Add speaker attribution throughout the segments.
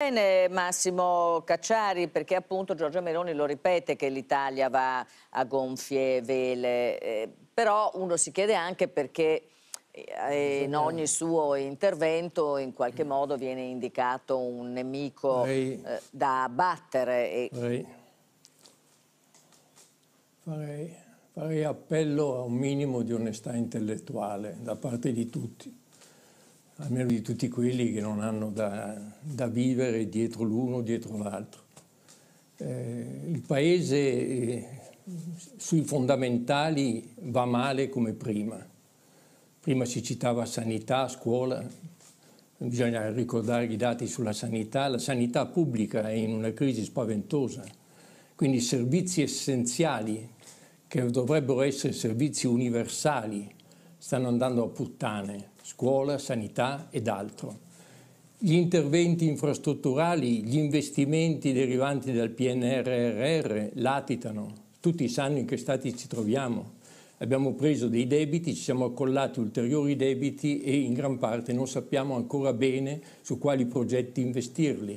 Speaker 1: Bene Massimo Cacciari, perché appunto Giorgia Meloni lo ripete che l'Italia va a gonfie vele, eh, però uno si chiede anche perché eh, in certo. ogni suo intervento in qualche mm. modo viene indicato un nemico eh, da abbattere. E...
Speaker 2: farei, farei appello a un minimo di onestà intellettuale da parte di tutti almeno di tutti quelli che non hanno da, da vivere dietro l'uno, o dietro l'altro. Eh, il paese eh, sui fondamentali va male come prima. Prima si citava sanità, scuola, bisogna ricordare i dati sulla sanità. La sanità pubblica è in una crisi spaventosa, quindi servizi essenziali che dovrebbero essere servizi universali stanno andando a puttane, scuola, sanità ed altro. Gli interventi infrastrutturali, gli investimenti derivanti dal PNRR latitano. Tutti sanno in che stati ci troviamo. Abbiamo preso dei debiti, ci siamo accollati ulteriori debiti e in gran parte non sappiamo ancora bene su quali progetti investirli.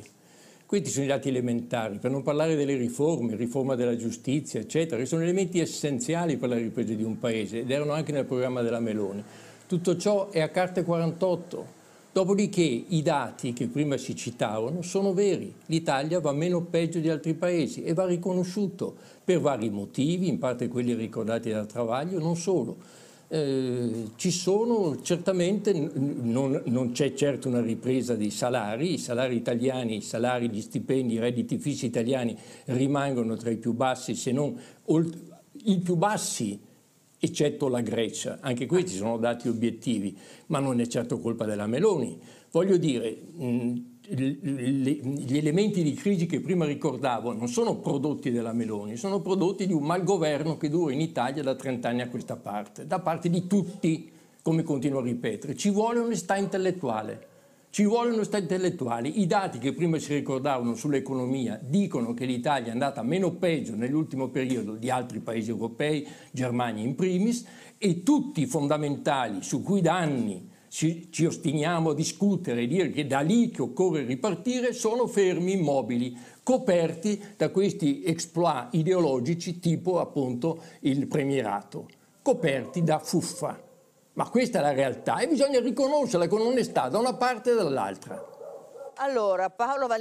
Speaker 2: Questi sono i dati elementari, per non parlare delle riforme, riforma della giustizia, eccetera, che sono elementi essenziali per la ripresa di un paese ed erano anche nel programma della Meloni. Tutto ciò è a carte 48. Dopodiché i dati che prima si citavano sono veri, l'Italia va meno peggio di altri paesi e va riconosciuto per vari motivi, in parte quelli ricordati da Travaglio, non solo eh, ci sono certamente, non, non c'è certo una ripresa dei salari, i salari italiani, i salari, gli stipendi, i redditi fissi italiani rimangono tra i più bassi, se non i più bassi eccetto la Grecia, anche questi sono dati obiettivi, ma non è certo colpa della Meloni. Voglio dire, mh, gli elementi di crisi che prima ricordavo non sono prodotti della Meloni, sono prodotti di un malgoverno che dura in Italia da 30 anni a questa parte, da parte di tutti, come continuo a ripetere. Ci vuole onestà intellettuale, ci vuole onestà intellettuale. I dati che prima si ricordavano sull'economia dicono che l'Italia è andata meno peggio nell'ultimo periodo di altri paesi europei, Germania in primis, e tutti i fondamentali su cui da anni ci, ci ostiniamo a discutere e dire che da lì che occorre ripartire, sono fermi immobili, coperti da questi exploit ideologici tipo appunto il premierato, coperti da fuffa. Ma questa è la realtà
Speaker 1: e bisogna riconoscerla con onestà da una parte e dall'altra. Allora, Paolo Valentino.